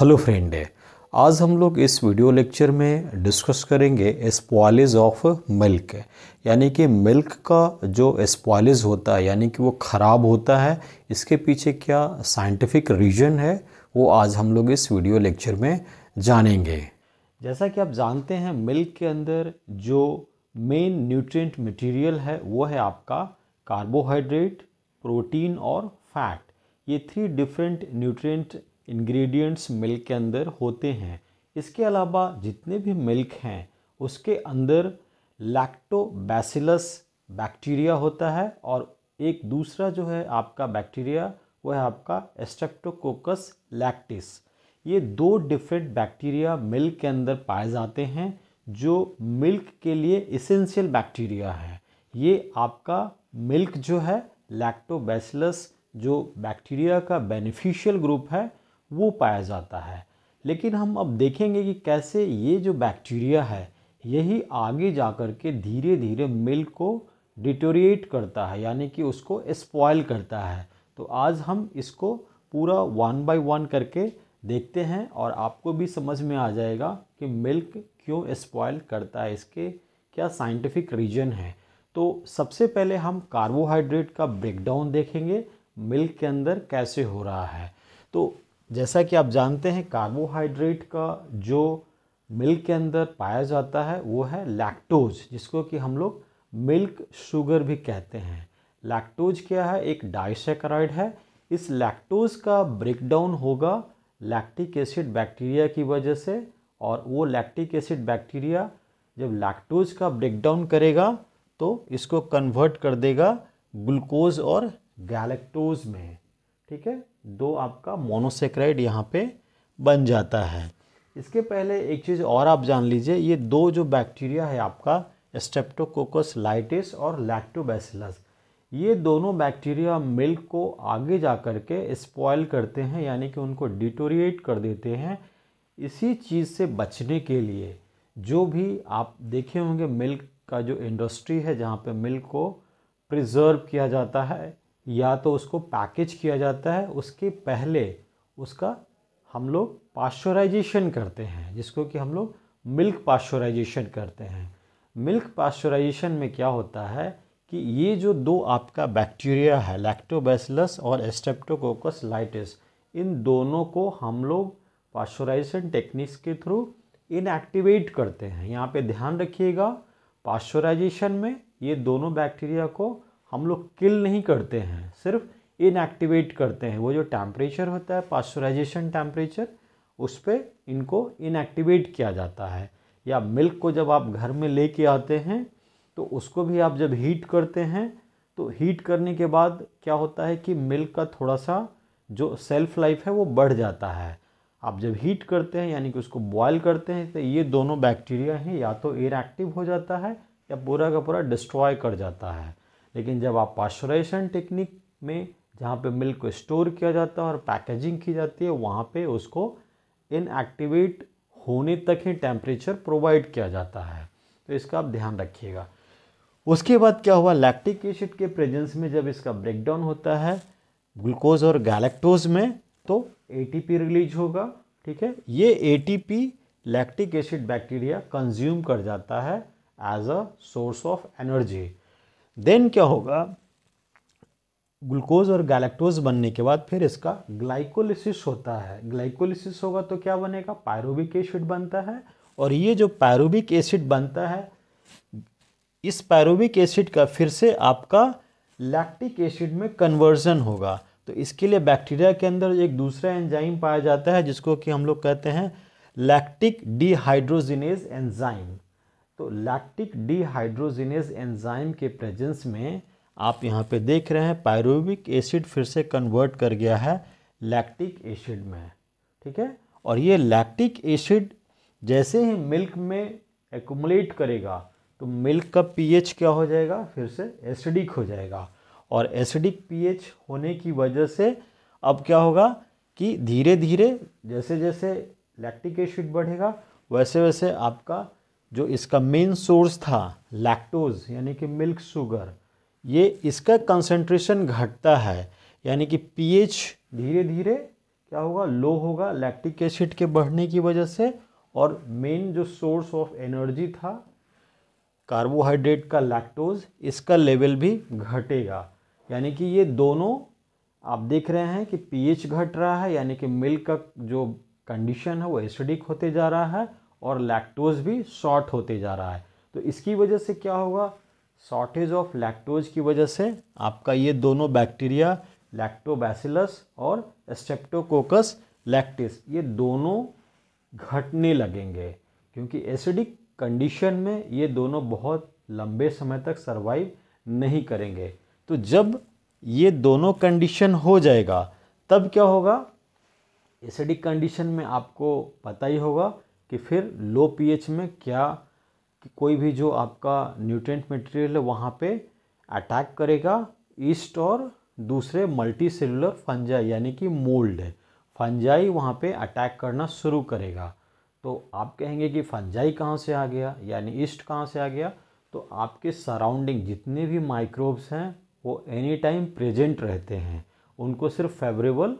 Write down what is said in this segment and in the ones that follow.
hello friend आज हम लोग इस वीडियो लेक्चर में डिस्कस करेंगे स्पॉलिज ऑफ मिल्क यानी कि मिल्क का जो स्पॉलिज होता है यानी कि वो ख़राब होता है इसके पीछे क्या साइंटिफिक रीजन है वो आज हम लोग इस वीडियो लेक्चर में जानेंगे जैसा कि आप जानते हैं मिल्क के अंदर जो मेन न्यूट्रिएंट मटेरियल है वो है आपका कार्बोहाइड्रेट प्रोटीन और फैट ये three different nutrient ingredients milk के अंदर होते हैं इसके अलावा जितने भी मिल्क हैं उसके अंदर लैक्टोबैसिलस बैक्टीरिया होता है और एक दूसरा जो है आपका बैक्टीरिया वो है आपका एस्ट्रेप्टोकोकस लैक्टिस ये दो डिफरेंट बैक्टीरिया मिल्क के अंदर पाए जाते हैं जो मिल्क के लिए इसेंशियल बैक्टीरिया है ये आपका मिल्क जो है लैक्टोबैसिलस जो बैक्टीरिया का बेनिफिशियल ग्रुप है वो पाया जाता है लेकिन हम अब देखेंगे कि कैसे ये जो बैक्टीरिया है यही आगे जा कर के धीरे धीरे मिल्क को डिटोरिएट करता है यानी कि उसको स्पॉयल करता है तो आज हम इसको पूरा वन बाय वन करके देखते हैं और आपको भी समझ में आ जाएगा कि मिल्क क्यों स्पॉयल करता है इसके क्या साइंटिफिक रीजन है तो सबसे पहले हम कार्बोहाइड्रेट का ब्रेकडाउन देखेंगे मिल्क के अंदर कैसे हो रहा है तो जैसा कि आप जानते हैं कार्बोहाइड्रेट का जो मिल्क के अंदर पाया जाता है वो है लैक्टोज जिसको कि हम लोग मिल्क शुगर भी कहते हैं लैक्टोज क्या है एक डाइसेकराइड है इस लैक्टोज का ब्रेकडाउन होगा लैक्टिक एसिड बैक्टीरिया की वजह से और वो लैक्टिक एसिड बैक्टीरिया जब लैक्टोज का ब्रेकडाउन करेगा तो इसको कन्वर्ट कर देगा ग्लूकोज और गैलेक्टोज में ठीक है दो आपका मोनोसेक्राइड यहाँ पे बन जाता है इसके पहले एक चीज़ और आप जान लीजिए ये दो जो बैक्टीरिया है आपका स्टेप्टोकोकस लाइटिस और लैक्टोबैसिलस ये दोनों बैक्टीरिया मिल्क को आगे जा कर के स्पॉयल करते हैं यानी कि उनको डिटोरिएट कर देते हैं इसी चीज़ से बचने के लिए जो भी आप देखे होंगे मिल्क का जो इंडस्ट्री है जहाँ पे मिल्क को प्रिजर्व किया जाता है या तो उसको पैकेज किया जाता है उसके पहले उसका हम लोग पाश्चराइजेशन करते हैं जिसको कि हम लोग मिल्क पाश्चराइजेशन करते हैं मिल्क पाश्चराइजेशन में क्या होता है कि ये जो दो आपका बैक्टीरिया है लैक्टोबैसिलस और एस्टेप्टोकोकस लाइटिस इन दोनों को हम लोग पाश्चराइजेशन टेक्निक्स के थ्रू इनएक्टिवेट करते हैं यहाँ पे ध्यान रखिएगा पाश्चराइजेशन में ये दोनों बैक्टीरिया को हम लोग किल नहीं करते हैं सिर्फ इनएक्टिवेट करते हैं वो जो टेम्परेचर होता है पास्चराइजेशन टेम्परेचर उस पर इनको इनएक्टिवेट किया जाता है या मिल्क को जब आप घर में ले आते हैं तो उसको भी आप जब हीट करते हैं तो हीट करने के बाद क्या होता है कि मिल्क का थोड़ा सा जो सेल्फ लाइफ है वो बढ़ जाता है आप जब हीट करते हैं यानी कि उसको बॉयल करते हैं तो ये दोनों बैक्टीरिया हैं या तो इनएक्टिव हो जाता है या पूरा का पूरा डिस्ट्रॉय कर जाता है लेकिन जब आप पाश्चराइजेशन टेक्निक में जहाँ पे मिल्क को स्टोर किया जाता है और पैकेजिंग की जाती है वहाँ पे उसको इनएक्टिवेट होने तक ही टेम्परेचर प्रोवाइड किया जाता है तो इसका आप ध्यान रखिएगा उसके बाद क्या हुआ लैक्टिक एसिड के प्रेजेंस में जब इसका ब्रेकडाउन होता है ग्लूकोज और गैलेक्टोज में तो ए रिलीज होगा ठीक है ये a lactic acid bacteria consume कर जाता है as a source of energy then क्या होगा ग्लूकोज और गैलेक्टोज बनने के बाद फिर इसका ग्लाइकोलिसिस होता है ग्लाइकोलिसिस होगा तो क्या बनेगा पैरोबिक एसिड बनता है और ये जो पैरोबिक एसिड बनता है इस पैरोबिक एसिड का फिर से आपका लैक्टिक एसिड में कन्वर्जन होगा तो इसके लिए बैक्टीरिया के अंदर एक दूसरा एंजाइम पाया जाता है जिसको कि हम लोग कहते हैं लैक्टिक डिहाइड्रोजिनेज एंजाइम तो लैक्टिक डिहाइड्रोजिनेज एंजाइम के प्रेजेंस में आप यहाँ पे देख रहे हैं पायरूविक एसिड फिर से कन्वर्ट कर गया है लैक्टिक एसिड में ठीक है और ये लैक्टिक एसिड जैसे ही मिल्क में एकुमुलेट करेगा तो मिल्क का पीएच क्या हो जाएगा फिर से एसिडिक हो जाएगा और एसिडिक पीएच होने की वजह से अब क्या होगा कि धीरे धीरे जैसे जैसे लैक्टिक एसिड बढ़ेगा वैसे वैसे आपका जो इसका मेन सोर्स था लैक्टोज यानी कि मिल्क शुगर ये इसका कंसंट्रेशन घटता है यानी कि पीएच धीरे धीरे क्या होगा लो होगा लैक्टिक एसिड के बढ़ने की वजह से और मेन जो सोर्स ऑफ एनर्जी था कार्बोहाइड्रेट का लैक्टोज इसका लेवल भी घटेगा यानी कि ये दोनों आप देख रहे हैं कि पीएच घट रहा है यानी कि मिल्क का जो कंडीशन है वो एसिडिक होते जा रहा है और लैक्टोज भी शॉर्ट होते जा रहा है तो इसकी वजह से क्या होगा शॉर्टेज ऑफ लैक्टोज की वजह से आपका ये दोनों बैक्टीरिया लैक्टोबैसिलस और स्टेप्टोकोकस लैक्टिस ये दोनों घटने लगेंगे क्योंकि एसिडिक कंडीशन में ये दोनों बहुत लंबे समय तक सरवाइव नहीं करेंगे तो जब ये दोनों कंडीशन हो जाएगा तब क्या होगा एसिडिक कंडीशन में आपको पता ही होगा कि फिर लो पीएच में क्या कि कोई भी जो आपका न्यूट्रेंट मटेरियल है वहाँ पे अटैक करेगा ईस्ट और दूसरे मल्टी सेलुलर फंजाई यानी कि मोल्ड है फंजाई वहाँ पे अटैक करना शुरू करेगा तो आप कहेंगे कि फंजाई कहाँ से आ गया यानी ईस्ट कहाँ से आ गया तो आपके सराउंडिंग जितने भी माइक्रोब्स हैं वो एनी टाइम प्रेजेंट रहते हैं उनको सिर्फ फेवरेबल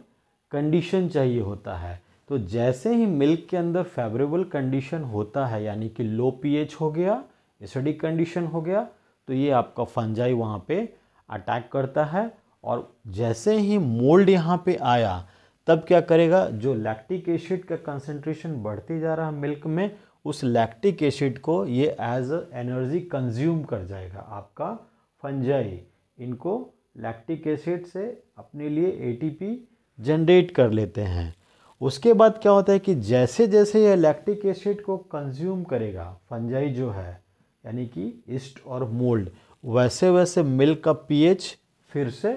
कंडीशन चाहिए होता है तो जैसे ही मिल्क के अंदर फेवरेबल कंडीशन होता है यानी कि लो पीएच हो गया एसिडिक कंडीशन हो गया तो ये आपका फंजाई वहाँ पे अटैक करता है और जैसे ही मोल्ड यहाँ पे आया तब क्या करेगा जो लैक्टिक एसिड का कंसनट्रेशन बढ़ते जा रहा है मिल्क में उस लैक्टिक एसिड को ये एज अ एनर्जी कंज्यूम कर जाएगा आपका फंजाई इनको लैक्टिक एसिड से अपने लिए एटीपी जनरेट कर लेते हैं उसके बाद क्या होता है कि जैसे जैसे यह लैक्टिक एसिड को कंज्यूम करेगा फंजाई जो है यानी कि ईस्ट और मोल्ड वैसे वैसे मिल्क का पीएच फिर से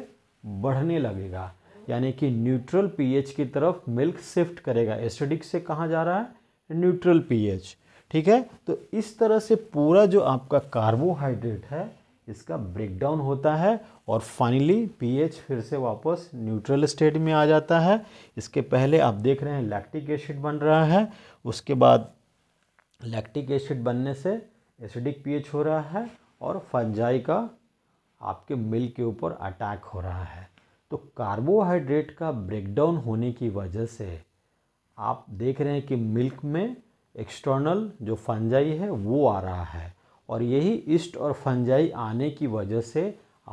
बढ़ने लगेगा यानी कि न्यूट्रल पीएच की तरफ मिल्क शिफ्ट करेगा एसिडिक से कहाँ जा रहा है न्यूट्रल पीएच ठीक है तो इस तरह से पूरा जो आपका कार्बोहाइड्रेट है इसका ब्रेकडाउन होता है और फाइनली पीएच फिर से वापस न्यूट्रल स्टेट में आ जाता है इसके पहले आप देख रहे हैं लैक्टिक एसिड बन रहा है उसके बाद लैक्टिक एसिड बनने से एसिडिक पीएच हो रहा है और फंजाई का आपके मिल्क के ऊपर अटैक हो रहा है तो कार्बोहाइड्रेट का ब्रेकडाउन होने की वजह से आप देख रहे हैं कि मिल्क में एक्सटर्नल जो फंजाई है वो आ रहा है और यही ईस्ट और फंजाई आने की वजह से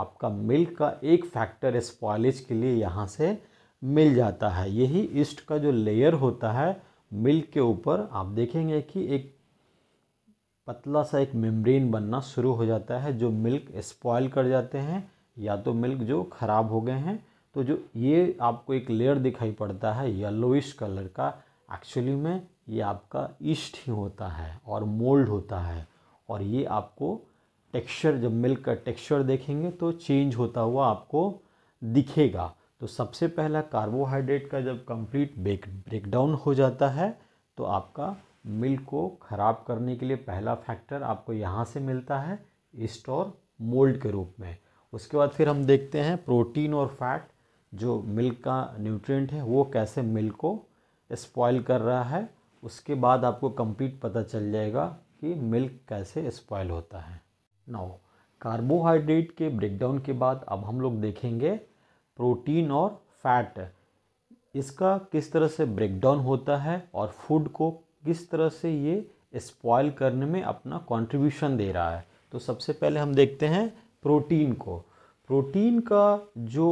आपका मिल्क का एक फैक्टर स्पॉलेज के लिए यहाँ से मिल जाता है यही ईस्ट का जो लेयर होता है मिल्क के ऊपर आप देखेंगे कि एक पतला सा एक मेम्ब्रेन बनना शुरू हो जाता है जो मिल्क स्पॉयल कर जाते हैं या तो मिल्क जो ख़राब हो गए हैं तो जो ये आपको एक लेयर दिखाई पड़ता है येलोइश कलर का एक्चुअली में ये आपका ईस्ट ही होता है और मोल्ड होता है और ये आपको टेक्सचर जब मिल्क का टेक्सचर देखेंगे तो चेंज होता हुआ आपको दिखेगा तो सबसे पहला कार्बोहाइड्रेट का जब कंप्लीट ब्रेक ब्रेकडाउन हो जाता है तो आपका मिल्क को ख़राब करने के लिए पहला फैक्टर आपको यहाँ से मिलता है ईस्ट और मोल्ड के रूप में उसके बाद फिर हम देखते हैं प्रोटीन और फैट जो मिल्क का न्यूट्रिएंट है वो कैसे मिल्क को स्पॉइल कर रहा है उसके बाद आपको कंप्लीट पता चल जाएगा कि मिल्क कैसे स्पॉयल होता है नाउ कार्बोहाइड्रेट के ब्रेकडाउन के बाद अब हम लोग देखेंगे प्रोटीन और फैट इसका किस तरह से ब्रेकडाउन होता है और फूड को किस तरह से ये स्पॉयल करने में अपना कंट्रीब्यूशन दे रहा है तो सबसे पहले हम देखते हैं प्रोटीन को प्रोटीन का जो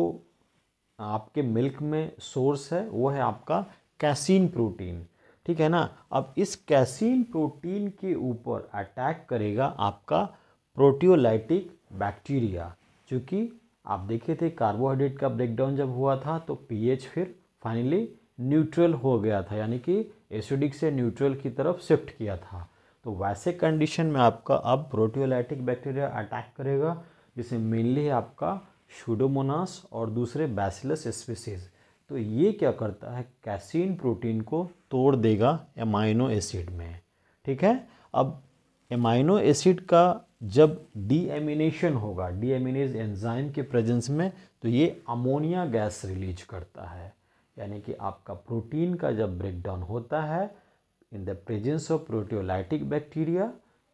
आपके मिल्क में सोर्स है वो है आपका कैसीन प्रोटीन ठीक है ना अब इस कैसीन प्रोटीन के ऊपर अटैक करेगा आपका प्रोटियोलाइटिक बैक्टीरिया चूँकि आप देखे थे कार्बोहाइड्रेट का ब्रेकडाउन जब हुआ था तो पीएच फिर फाइनली न्यूट्रल हो गया था यानी कि एसिडिक से न्यूट्रल की तरफ शिफ्ट किया था तो वैसे कंडीशन में आपका अब प्रोटियोलाइटिक बैक्टीरिया अटैक करेगा जिसे मेनली है आपका शूडोमोनास और दूसरे बैसिलस स्पीसीज तो ये क्या करता है कैसीन प्रोटीन को तोड़ देगा एमाइनो एसिड में ठीक है अब एमाइनो एसिड का जब डीएमिनेशन होगा डीएमिनेज एंजाइम के प्रेजेंस में तो ये अमोनिया गैस रिलीज करता है यानी कि आपका प्रोटीन का जब ब्रेकडाउन होता है in the presence of proteolytic bacteria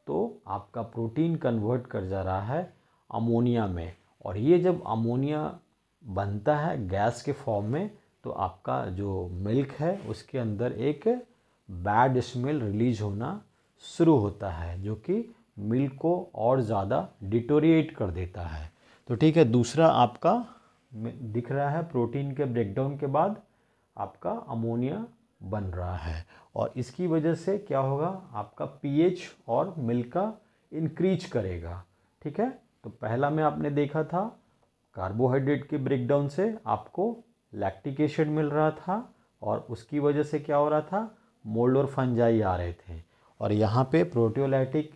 तो आपका प्रोटीन कन्वर्ट कर जा रहा है अमोनिया में और ये जब अमोनिया बनता है गैस के फॉर्म में तो आपका जो मिल्क है उसके अंदर एक बैड स्मेल रिलीज होना शुरू होता है जो कि मिल्क को और ज़्यादा डिटोरिएट कर देता है तो ठीक है दूसरा आपका दिख रहा है प्रोटीन के ब्रेकडाउन के बाद आपका अमोनिया बन रहा है और इसकी वजह से क्या होगा आपका पीएच और मिल्क का इंक्रीज करेगा ठीक है तो पहला में आपने देखा था कार्बोहाइड्रेट के ब्रेकडाउन से आपको लैक्टिक एसिड मिल रहा था और उसकी वजह से क्या हो रहा था मोल्ड और फंजाई आ रहे थे और यहाँ पे प्रोटियोलाइटिक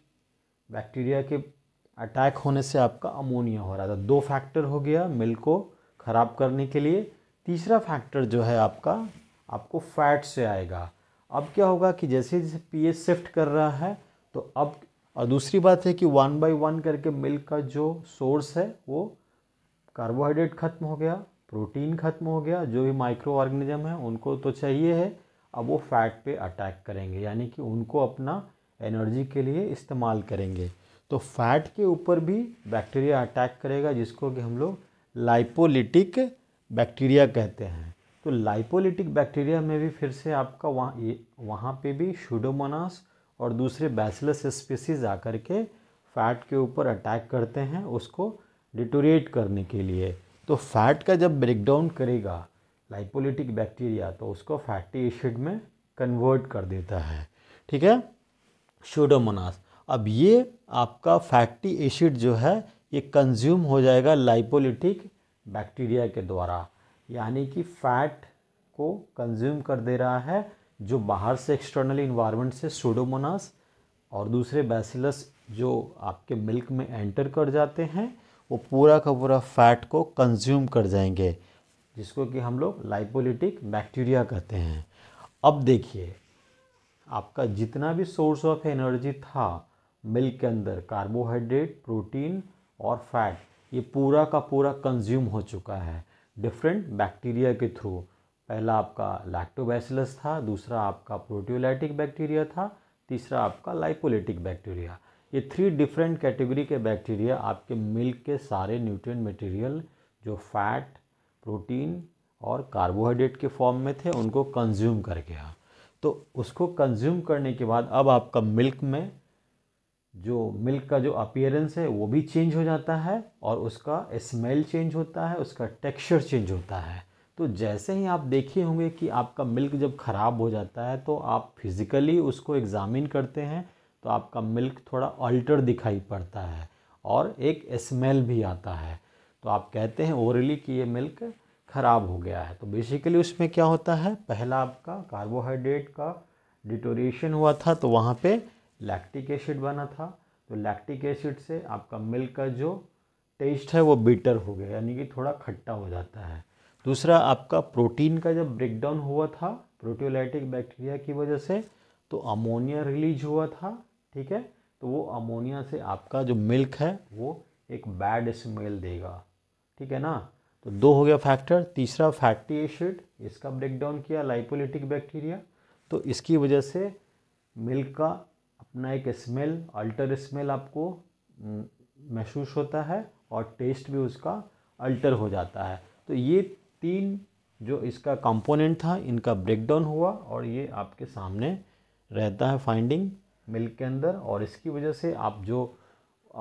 बैक्टीरिया के अटैक होने से आपका अमोनिया हो रहा था दो फैक्टर हो गया मिल्क को ख़राब करने के लिए तीसरा फैक्टर जो है आपका आपको फैट से आएगा अब क्या होगा कि जैसे जैसे पीएच शिफ्ट कर रहा है तो अब और दूसरी बात है कि वन बाई वन करके मिल्क का जो सोर्स है वो कार्बोहाइड्रेट ख़त्म हो गया प्रोटीन ख़त्म हो गया जो भी माइक्रो ऑर्गेनिज्म है उनको तो चाहिए है अब वो फैट पे अटैक करेंगे यानी कि उनको अपना एनर्जी के लिए इस्तेमाल करेंगे तो फैट के ऊपर भी बैक्टीरिया अटैक करेगा जिसको कि हम लोग लाइपोलिटिक बैक्टीरिया कहते हैं तो लाइपोलिटिक बैक्टीरिया में भी फिर से आपका वहाँ वहाँ पे भी शुडोमोनास और दूसरे बैसिलस स्पीसीज आकर के फैट के ऊपर अटैक करते हैं उसको डिटोरेट करने के लिए तो फैट का जब ब्रेकडाउन करेगा लाइपोलिटिक बैक्टीरिया तो उसको फैटी एसिड में कन्वर्ट कर देता है ठीक है शोडोमोनास अब ये आपका फैटी एसिड जो है ये कंज्यूम हो जाएगा लाइपोलिटिक बैक्टीरिया के द्वारा यानी कि फैट को कंज्यूम कर दे रहा है जो बाहर से एक्सटर्नल इन्वायरमेंट से सोडोमोनास और दूसरे बैसिलस जो आपके मिल्क में एंटर कर जाते हैं वो पूरा का पूरा फैट को कंज्यूम कर जाएंगे जिसको कि हम लोग लाइपोलिटिक बैक्टीरिया कहते हैं अब देखिए आपका जितना भी सोर्स ऑफ एनर्जी था मिल्क के अंदर कार्बोहाइड्रेट प्रोटीन और फैट ये पूरा का पूरा कंज्यूम हो चुका है डिफरेंट बैक्टीरिया के थ्रू पहला आपका लैक्टोबैसिलस था दूसरा आपका प्रोटियोलाइटिक बैक्टीरिया था तीसरा आपका लाइपोलिटिक बैक्टीरिया ये थ्री डिफरेंट कैटेगरी के बैक्टीरिया आपके मिल्क के सारे न्यूट्रिय मटेरियल जो फैट प्रोटीन और कार्बोहाइड्रेट के फॉर्म में थे उनको कंज्यूम कर गया तो उसको कंज्यूम करने के बाद अब आपका मिल्क में जो मिल्क का जो अपियरेंस है वो भी चेंज हो जाता है और उसका स्मेल चेंज होता है उसका टेक्सचर चेंज होता है तो जैसे ही आप देखे होंगे कि आपका मिल्क जब ख़राब हो जाता है तो आप फिज़िकली उसको एग्ज़ामिन करते हैं तो आपका मिल्क थोड़ा अल्टर दिखाई पड़ता है और एक स्मेल भी आता है तो आप कहते हैं ओरली कि ये मिल्क ख़राब हो गया है तो बेसिकली उसमें क्या होता है पहला आपका कार्बोहाइड्रेट का डिटोरिएशन हुआ था तो वहाँ पे लैक्टिक एसिड बना था तो लैक्टिक एसिड से आपका मिल्क का जो टेस्ट है वो बीटर हो गया यानी कि थोड़ा खट्टा हो जाता है दूसरा आपका प्रोटीन का जब ब्रेकडाउन हुआ था प्रोटियोलाइटिक बैक्टीरिया की वजह से तो अमोनिया रिलीज हुआ था ठीक है तो वो अमोनिया से आपका जो मिल्क है वो एक बैड स्मेल देगा ठीक है ना तो दो हो गया फैक्टर तीसरा फैटी एसिड इसका ब्रेकडाउन किया लाइपोलिटिक बैक्टीरिया तो इसकी वजह से मिल्क का अपना एक स्मेल अल्टर स्मेल आपको हम्म, महसूस होता है और टेस्ट भी उसका अल्टर हो जाता है तो ये तीन जो इसका कंपोनेंट था इनका ब्रेकडाउन हुआ और ये आपके सामने रहता है फाइंडिंग मिल्क के अंदर और इसकी वजह से आप जो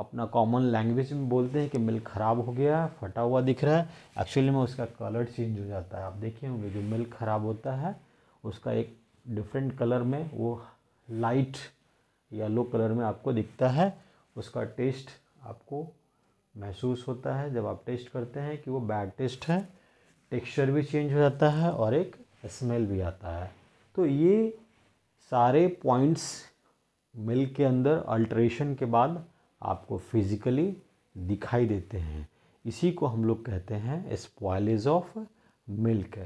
अपना कॉमन लैंग्वेज में बोलते हैं कि मिल्क ख़राब हो गया है फटा हुआ दिख रहा है एक्चुअली में उसका कलर चेंज हो जाता है आप देखिए होंगे जो मिल्क ख़राब होता है उसका एक डिफरेंट कलर में वो लाइट येलो कलर में आपको दिखता है उसका टेस्ट आपको महसूस होता है जब आप टेस्ट करते हैं कि वो बैड टेस्ट है टेक्सचर भी चेंज हो जाता है और एक स्मेल भी आता है तो ये सारे पॉइंट्स मिल्क के अंदर अल्ट्रेशन के बाद आपको फिज़िकली दिखाई देते हैं इसी को हम लोग कहते हैं spoilage of milk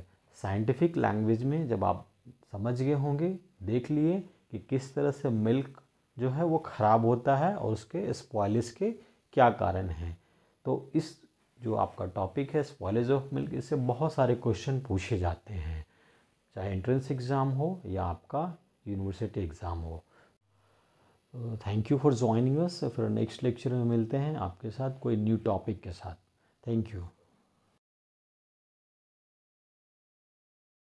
scientific language में जब आप समझ गए होंगे देख लिए कि किस तरह से मिल्क जो है वो ख़राब होता है और उसके स्पॉयलेज के क्या कारण हैं तो इस जो आपका टॉपिक है स्पॉयलेज ऑफ मिल्क इससे बहुत सारे क्वेश्चन पूछे जाते हैं चाहे एंट्रेंस एग्ज़ाम हो या आपका यूनिवर्सिटी एग्ज़ाम हो thank you for joining us फिर नेक्स्ट लेक्चर में मिलते हैं आपके साथ कोई न्यू टॉपिक के साथ थैंक यू